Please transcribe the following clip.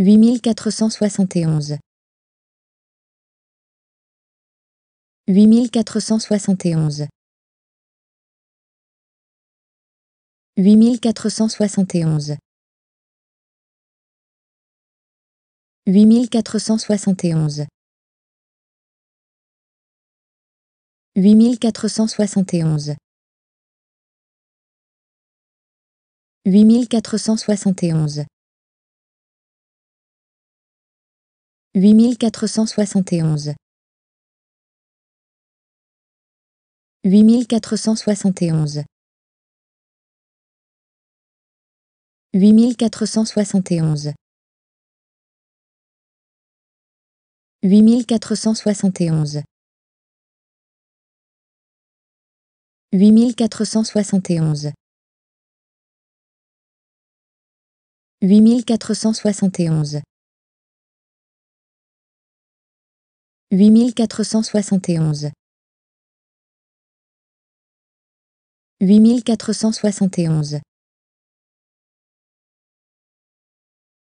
8471. 8471. 8471. 8471. 8471. 8471. 8471 8471 8471 8471 8471 8471 huit mille quatre cent soixante et onze. huit mille quatre cent soixante et onze.